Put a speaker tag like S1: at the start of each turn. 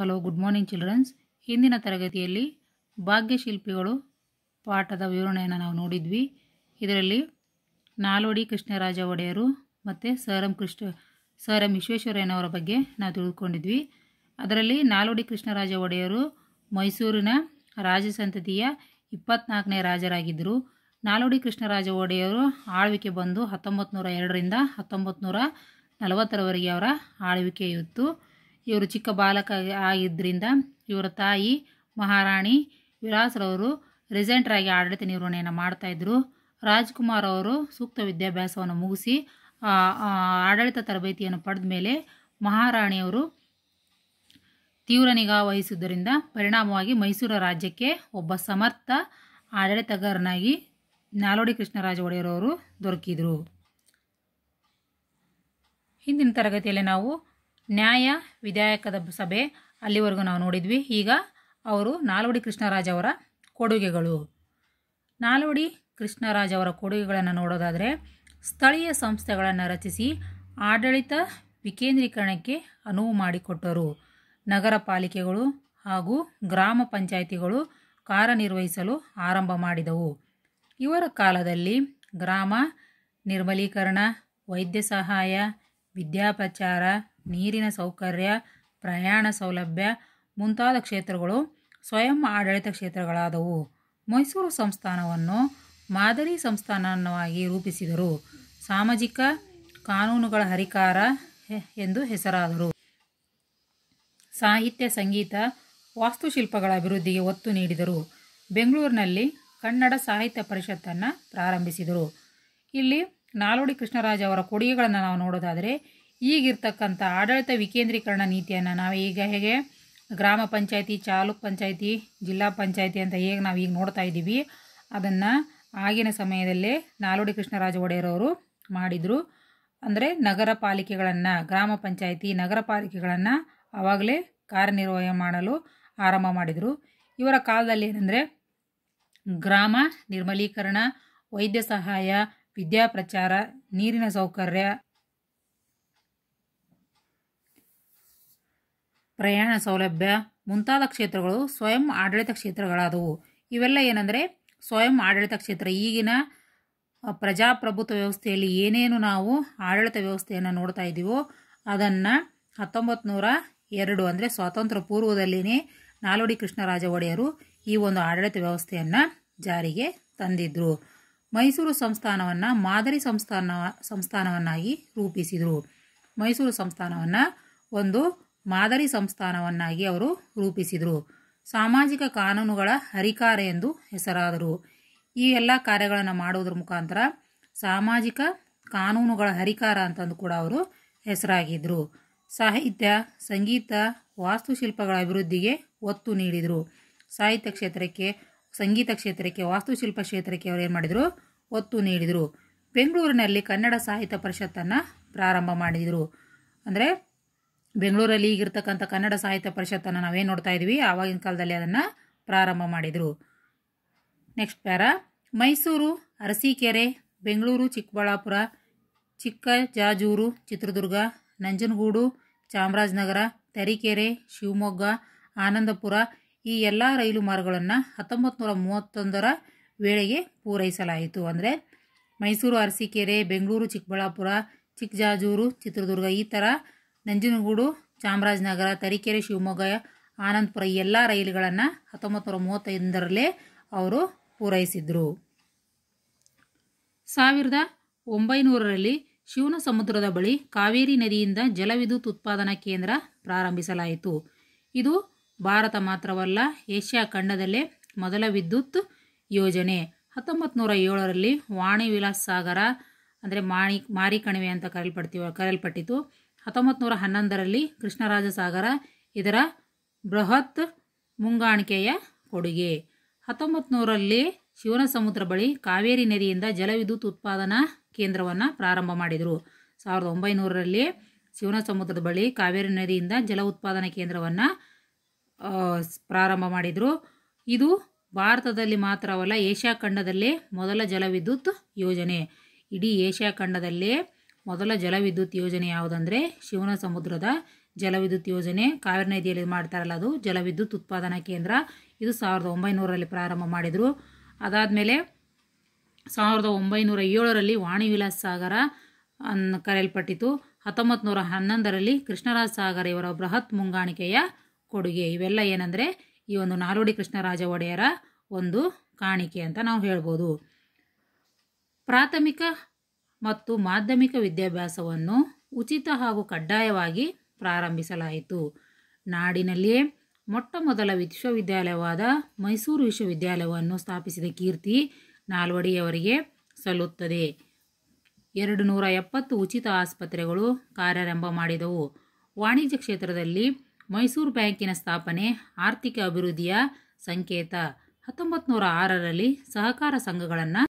S1: hello good morning children's ಹಿಂದಿನ ತರಗತಿಯಲ್ಲಿ ಭಾಗ್ಯಶಿಲ್ಪಿಗಳು ಪಾಠದ ವಿವರಣೆಯನ್ನು ನಾವು ನೋಡಿದ್ವಿ ಇದರಲ್ಲಿ ನಾಲ್ವಡಿ ಕೃಷ್ಣರಾಜ ಒಡೆಯರು ಮತ್ತು sir M Krishna sir M ವಿಶ್ವೇಶ್ವರಯ್ಯನವರ ಬಗ್ಗೆ ನಾವು ತಿಳಿದುಕೊಂಡಿದ್ವಿ ಅದರಲ್ಲಿ ನಾಲ್ವಡಿ ಕೃಷ್ಣರಾಜ ಒಡೆಯರು ಮೈಸೂರಿನ ರಾಜಸಂತತಿಯ ಇಪ್ಪತ್ನಾಲ್ಕನೇ ರಾಜರಾಗಿದ್ದರು ನಾಲ್ವಡಿ ಕೃಷ್ಣರಾಜ ಒಡೆಯರು ಆಳ್ವಿಕೆ ಬಂದು ಹತ್ತೊಂಬತ್ತು ನೂರ ಎರಡರಿಂದ ಹತ್ತೊಂಬತ್ತು ನೂರ ನಲವತ್ತರವರೆಗೆ ಅವರ ಆಳ್ವಿಕೆ ಇತ್ತು ಇವರು ಚಿಕ್ಕ ಬಾಲಕ ಆಗಿದ್ದರಿಂದ ಇವರ ತಾಯಿ ಮಹಾರಾಣಿ ವಿಲಾಸ್ರವರು ರೆಸೆಂಟ್ರಾಗಿ ಆಡಳಿತ ನಿರ್ವಹಣೆಯನ್ನು ಮಾಡ್ತಾಯಿದ್ರು ರಾಜ್ಕುಮಾರ್ ಅವರು ಸೂಕ್ತ ವಿದ್ಯಾಭ್ಯಾಸವನ್ನು ಮುಗಿಸಿ ಆಡಳಿತ ತರಬೇತಿಯನ್ನು ಪಡೆದ ಮೇಲೆ ಮಹಾರಾಣಿಯವರು ತೀವ್ರ ನಿಗಾ ವಹಿಸಿದ್ದರಿಂದ ಪರಿಣಾಮವಾಗಿ ಮೈಸೂರು ರಾಜ್ಯಕ್ಕೆ ಒಬ್ಬ ಸಮರ್ಥ ಆಡಳಿತಗಾರನಾಗಿ ನಾಲ್ವಡಿ ಕೃಷ್ಣರಾಜ ಒಡೆಯರವರು ದೊರಕಿದರು ಹಿಂದಿನ ತರಗತಿಯಲ್ಲಿ ನಾವು ನ್ಯಾಯ ವಿಧಾಯಕದ ಸಭೆ ಅಲ್ಲಿವರೆಗೂ ನಾವು ನೋಡಿದ್ವಿ ಈಗ ಅವರು ನಾಲ್ವಡಿ ಕೃಷ್ಣರಾಜ್ ಅವರ ಕೊಡುಗೆಗಳು ನಾಲ್ವಡಿ ಕೃಷ್ಣರಾಜ್ ಅವರ ಕೊಡುಗೆಗಳನ್ನು ನೋಡೋದಾದರೆ ಸ್ಥಳೀಯ ಸಂಸ್ಥೆಗಳನ್ನು ರಚಿಸಿ ಆಡಳಿತ ವಿಕೇಂದ್ರೀಕರಣಕ್ಕೆ ಅನುವು ಮಾಡಿಕೊಟ್ಟರು ನಗರ ಪಾಲಿಕೆಗಳು ಹಾಗೂ ಗ್ರಾಮ ಪಂಚಾಯಿತಿಗಳು ಕಾರ್ಯನಿರ್ವಹಿಸಲು ಆರಂಭ ಮಾಡಿದವು ಇವರ ಕಾಲದಲ್ಲಿ ಗ್ರಾಮ ನಿರ್ಮಲೀಕರಣ ವೈದ್ಯ ಸಹಾಯ ವಿದ್ಯಾಪಚಾರ ನೀರಿನ ಸೌಕರ್ಯ ಪ್ರಯಾಣ ಸೌಲಭ್ಯ ಮುಂತಾದ ಕ್ಷೇತ್ರಗಳು ಸ್ವಯಂ ಆಡಳಿತ ಕ್ಷೇತ್ರಗಳಾದವು ಮೈಸೂರು ಸಂಸ್ಥಾನವನ್ನು ಮಾದರಿ ಸಂಸ್ಥಾನವಾಗಿ ರೂಪಿಸಿದರು ಸಾಮಾಜಿಕ ಕಾನೂನುಗಳ ಹರಿಕಾರ ಎಂದು ಹೆಸರಾದರು ಸಾಹಿತ್ಯ ಸಂಗೀತ ವಾಸ್ತುಶಿಲ್ಪಗಳ ಅಭಿವೃದ್ಧಿಗೆ ಒತ್ತು ನೀಡಿದರು ಬೆಂಗಳೂರಿನಲ್ಲಿ ಕನ್ನಡ ಸಾಹಿತ್ಯ ಪರಿಷತ್ತನ್ನು ಪ್ರಾರಂಭಿಸಿದರು ಇಲ್ಲಿ ನಾಲ್ವಡಿ ಕೃಷ್ಣರಾಜ ಅವರ ಕೊಡುಗೆಗಳನ್ನು ನಾವು ನೋಡೋದಾದರೆ ಈಗಿರ್ತಕ್ಕಂಥ ಆಡಳಿತ ವಿಕೇಂದ್ರೀಕರಣ ನೀತಿಯನ್ನು ನಾವು ಈಗ ಹೇಗೆ ಗ್ರಾಮ ಪಂಚಾಯತಿ ತಾಲೂಕ್ ಪಂಚಾಯಿತಿ ಜಿಲ್ಲಾ ಪಂಚಾಯತಿ ಅಂತ ಹೇಗೆ ನಾವು ಈಗ ನೋಡ್ತಾ ಇದ್ದೀವಿ ಅದನ್ನು ಆಗಿನ ಸಮಯದಲ್ಲೇ ನಾಲ್ವಡಿ ಕೃಷ್ಣರಾಜ ಒಡೆಯರವರು ಮಾಡಿದರು ಅಂದರೆ ನಗರ ಪಾಲಿಕೆಗಳನ್ನು ಗ್ರಾಮ ಪಂಚಾಯಿತಿ ನಗರ ಪಾಲಿಕೆಗಳನ್ನು ಆವಾಗಲೇ ಕಾರ್ಯನಿರ್ವಹಣೆ ಮಾಡಲು ಆರಂಭ ಮಾಡಿದರು ಇವರ ಕಾಲದಲ್ಲಿ ಏನಂದರೆ ಗ್ರಾಮ ನಿರ್ಮಲೀಕರಣ ವೈದ್ಯ ಸಹಾಯ ವಿದ್ಯಾಪ್ರಚಾರ ನೀರಿನ ಸೌಕರ್ಯ ಪ್ರಯಾಣ ಸೌಲಭ್ಯ ಮುಂತಾದ ಕ್ಷೇತ್ರಗಳು ಸ್ವಯಂ ಆಡಳಿತ ಕ್ಷೇತ್ರಗಳಾದವು ಇವೆಲ್ಲ ಏನಂದರೆ ಸ್ವಯಂ ಆಡಳಿತ ಕ್ಷೇತ್ರ ಈಗಿನ ಪ್ರಜಾಪ್ರಭುತ್ವ ವ್ಯವಸ್ಥೆಯಲ್ಲಿ ಏನೇನು ನಾವು ಆಡಳಿತ ವ್ಯವಸ್ಥೆಯನ್ನು ನೋಡ್ತಾ ಇದ್ದೀವೋ ಅದನ್ನು ಹತ್ತೊಂಬತ್ತು ನೂರ ಎರಡು ಅಂದರೆ ಸ್ವಾತಂತ್ರ್ಯ ಪೂರ್ವದಲ್ಲಿನೇ ನಾಲ್ವಡಿ ಕೃಷ್ಣರಾಜ ಒಡೆಯರು ಈ ಒಂದು ಆಡಳಿತ ವ್ಯವಸ್ಥೆಯನ್ನು ಜಾರಿಗೆ ತಂದಿದ್ದರು ಮೈಸೂರು ಸಂಸ್ಥಾನವನ್ನು ಮಾದರಿ ಸಂಸ್ಥಾನ ಸಂಸ್ಥಾನವನ್ನಾಗಿ ರೂಪಿಸಿದರು ಮೈಸೂರು ಸಂಸ್ಥಾನವನ್ನು ಒಂದು ಮಾದರಿ ಸಂಸ್ಥಾನವನ್ನಾಗಿ ಅವರು ರೂಪಿಸಿದರು ಸಾಮಾಜಿಕ ಕಾನೂನುಗಳ ಹರಿಕಾರ ಎಂದು ಹೆಸರಾದರು ಈ ಎಲ್ಲ ಕಾರ್ಯಗಳನ್ನು ಮಾಡುವುದರ ಮುಖಾಂತರ ಸಾಮಾಜಿಕ ಕಾನೂನುಗಳ ಹರಿಕಾರ ಅಂತಂದು ಕೂಡ ಅವರು ಹೆಸರಾಗಿದ್ದರು ಸಾಹಿತ್ಯ ಸಂಗೀತ ವಾಸ್ತುಶಿಲ್ಪಗಳ ಅಭಿವೃದ್ಧಿಗೆ ಒತ್ತು ನೀಡಿದರು ಸಾಹಿತ್ಯ ಕ್ಷೇತ್ರಕ್ಕೆ ಸಂಗೀತ ಕ್ಷೇತ್ರಕ್ಕೆ ವಾಸ್ತುಶಿಲ್ಪ ಕ್ಷೇತ್ರಕ್ಕೆ ಅವರು ಏನು ಮಾಡಿದರು ಒತ್ತು ನೀಡಿದರು ಬೆಂಗಳೂರಿನಲ್ಲಿ ಕನ್ನಡ ಸಾಹಿತ್ಯ ಪರಿಷತ್ತನ್ನು ಪ್ರಾರಂಭ ಮಾಡಿದರು ಅಂದರೆ ಬೆಂಗಳೂರಲ್ಲಿ ಈಗಿರ್ತಕ್ಕಂಥ ಕನ್ನಡ ಸಾಹಿತ್ಯ ಪರಿಷತ್ತನ್ನು ನಾವೇನು ನೋಡ್ತಾ ಇದ್ವಿ ಆವಾಗಿನ ಕಾಲದಲ್ಲಿ ಅದನ್ನು ಪ್ರಾರಂಭ ಮಾಡಿದರು ನೆಕ್ಸ್ಟ್ ಪ್ಯಾರ ಮೈಸೂರು ಅರಸೀಕೆರೆ ಬೆಂಗಳೂರು ಚಿಕ್ಕಬಳ್ಳಾಪುರ ಚಿಕ್ಕಜಾಜೂರು ಚಿತ್ರದುರ್ಗ ನಂಜನಗೂಡು ಚಾಮರಾಜನಗರ ತರೀಕೆರೆ ಶಿವಮೊಗ್ಗ ಆನಂದಪುರ ಈ ಎಲ್ಲ ರೈಲು ಮಾರ್ಗಗಳನ್ನು ಹತ್ತೊಂಬತ್ತು ನೂರ ಮೂವತ್ತೊಂದರ ವೇಳೆಗೆ ಪೂರೈಸಲಾಯಿತು ಅಂದರೆ ಮೈಸೂರು ಅರಸೀಕೆರೆ ಬೆಂಗಳೂರು ಚಿಕ್ಕಬಳ್ಳಾಪುರ ಚಿಕ್ಕಜಾಜೂರು ಚಿತ್ರದುರ್ಗ ಈ ಥರ ನಂಜನಗೂಡು ಚಾಮರಾಜನಗರ ತರೀಕೆರೆ ಶಿವಮೊಗ್ಗ ಆನಂದಪುರ ಎಲ್ಲ ರೈಲುಗಳನ್ನು ಹತ್ತೊಂಬತ್ತು ನೂರ ಮೂವತ್ತೈದರಲ್ಲೇ ಅವರು ಪೂರೈಸಿದ್ರು ಸಾವಿರದ ಒಂಬೈನೂರರಲ್ಲಿ ಶಿವನ ಸಮುದ್ರದ ಬಳಿ ಕಾವೇರಿ ನದಿಯಿಂದ ಜಲವಿದ್ಯುತ್ ಉತ್ಪಾದನಾ ಕೇಂದ್ರ ಪ್ರಾರಂಭಿಸಲಾಯಿತು ಇದು ಭಾರತ ಮಾತ್ರವಲ್ಲ ಏಷ್ಯಾ ಖಂಡದಲ್ಲೇ ಮೊದಲ ವಿದ್ಯುತ್ ಯೋಜನೆ ಹತ್ತೊಂಬತ್ತು ನೂರ ಏಳರಲ್ಲಿ ವಾಣಿ ವಿಲಾಸ್ ಸಾಗರ ಅಂದರೆ ಮಾಣಿ ಮಾರಿಕಣಿವೆ ಅಂತ ಕರೆಯಲ್ಪಡ್ತೀವ ಕರೆಯಲ್ಪಟ್ಟಿತು ಹತ್ತೊಂಬತ್ತು ನೂರ ಹನ್ನೊಂದರಲ್ಲಿ ಸಾಗರ ಇದರ ಬೃಹತ್ ಮುಂಗಾಣಿಕೆಯ ಕೊಡುಗೆ ಹತ್ತೊಂಬತ್ತು ನೂರಲ್ಲಿ ಸಮುದ್ರ ಬಳಿ ಕಾವೇರಿ ನದಿಯಿಂದ ಜಲವಿದ್ಯುತ್ ಉತ್ಪಾದನಾ ಕೇಂದ್ರವನ್ನು ಪ್ರಾರಂಭ ಮಾಡಿದರು ಸಾವಿರದ ಒಂಬೈನೂರರಲ್ಲಿ ಸಮುದ್ರದ ಬಳಿ ಕಾವೇರಿ ನದಿಯಿಂದ ಜಲ ಉತ್ಪಾದನಾ ಕೇಂದ್ರವನ್ನು ಪ್ರಾರಂಭ ಮಾಡಿದರು ಇದು ಭಾರತದಲ್ಲಿ ಮಾತ್ರವಲ್ಲ ಏಷ್ಯಾ ಖಂಡದಲ್ಲೇ ಮೊದಲ ಜಲವಿದ್ಯುತ್ ಯೋಜನೆ ಇಡೀ ಏಷ್ಯಾ ಖಂಡದಲ್ಲೇ ಮೊದಲ ಜಲವಿದ್ಯುತ್ ಯೋಜನೆ ಯಾವುದಂದರೆ ಶಿವನ ಸಮುದ್ರದ ಜಲವಿದ್ಯುತ್ ಯೋಜನೆ ಕಾವೇರಿ ನದಿಯಲ್ಲಿ ಮಾಡ್ತಾರಲ್ಲ ಅದು ಜಲವಿದ್ಯುತ್ ಉತ್ಪಾದನಾ ಕೇಂದ್ರ ಇದು ಸಾವಿರದ ಒಂಬೈನೂರಲ್ಲಿ ಪ್ರಾರಂಭ ಮಾಡಿದರು ಮೇಲೆ ಸಾವಿರದ ಒಂಬೈನೂರ ಏಳರಲ್ಲಿ ವಾಣಿ ವಿಲಾಸ್ ಸಾಗರ ಅನ್ನು ಕರೆಯಲ್ಪಟ್ಟಿತು ಹತ್ತೊಂಬತ್ತು ನೂರ ಹನ್ನೊಂದರಲ್ಲಿ ಕೃಷ್ಣರಾಜ ಸಾಗರ ಇವರ ಬೃಹತ್ ಮುಂಗಾಣಿಕೆಯ ಕೊಡುಗೆ ಇವೆಲ್ಲ ಏನಂದರೆ ಈ ಒಂದು ನಾಲ್ವಡಿ ಕೃಷ್ಣರಾಜ ಒಡೆಯರ ಒಂದು ಕಾಣಿಕೆ ಅಂತ ನಾವು ಹೇಳ್ಬೋದು ಪ್ರಾಥಮಿಕ ಮತ್ತು ಮಾಧ್ಯಮಿಕ ವಿದ್ಯಾಭ್ಯಾಸವನ್ನು ಉಚಿತ ಹಾಗೂ ಕಡ್ಡಾಯವಾಗಿ ಪ್ರಾರಂಭಿಸಲಾಯಿತು ನಾಡಿನಲ್ಲಿಯೇ ಮೊಟ್ಟ ಮೊದಲ ವಿಶ್ವವಿದ್ಯಾಲಯವಾದ ಮೈಸೂರು ವಿಶ್ವವಿದ್ಯಾಲಯವನ್ನು ಸ್ಥಾಪಿಸಿದ ಕೀರ್ತಿ ನಾಲ್ವಡಿಯವರಿಗೆ ಸಲ್ಲುತ್ತದೆ ಎರಡು ನೂರ ಎಪ್ಪತ್ತು ಉಚಿತ ಆಸ್ಪತ್ರೆಗಳು ಕಾರ್ಯಾರಂಭ ಮಾಡಿದವು ವಾಣಿಜ್ಯ ಕ್ಷೇತ್ರದಲ್ಲಿ ಮೈಸೂರು ಬ್ಯಾಂಕಿನ ಸ್ಥಾಪನೆ ಆರ್ಥಿಕ ಅಭಿವೃದ್ಧಿಯ ಸಂಕೇತ ಹತ್ತೊಂಬತ್ತು ನೂರ ಆರರಲ್ಲಿ ಸಹಕಾರ ಸಂಘಗಳನ್ನು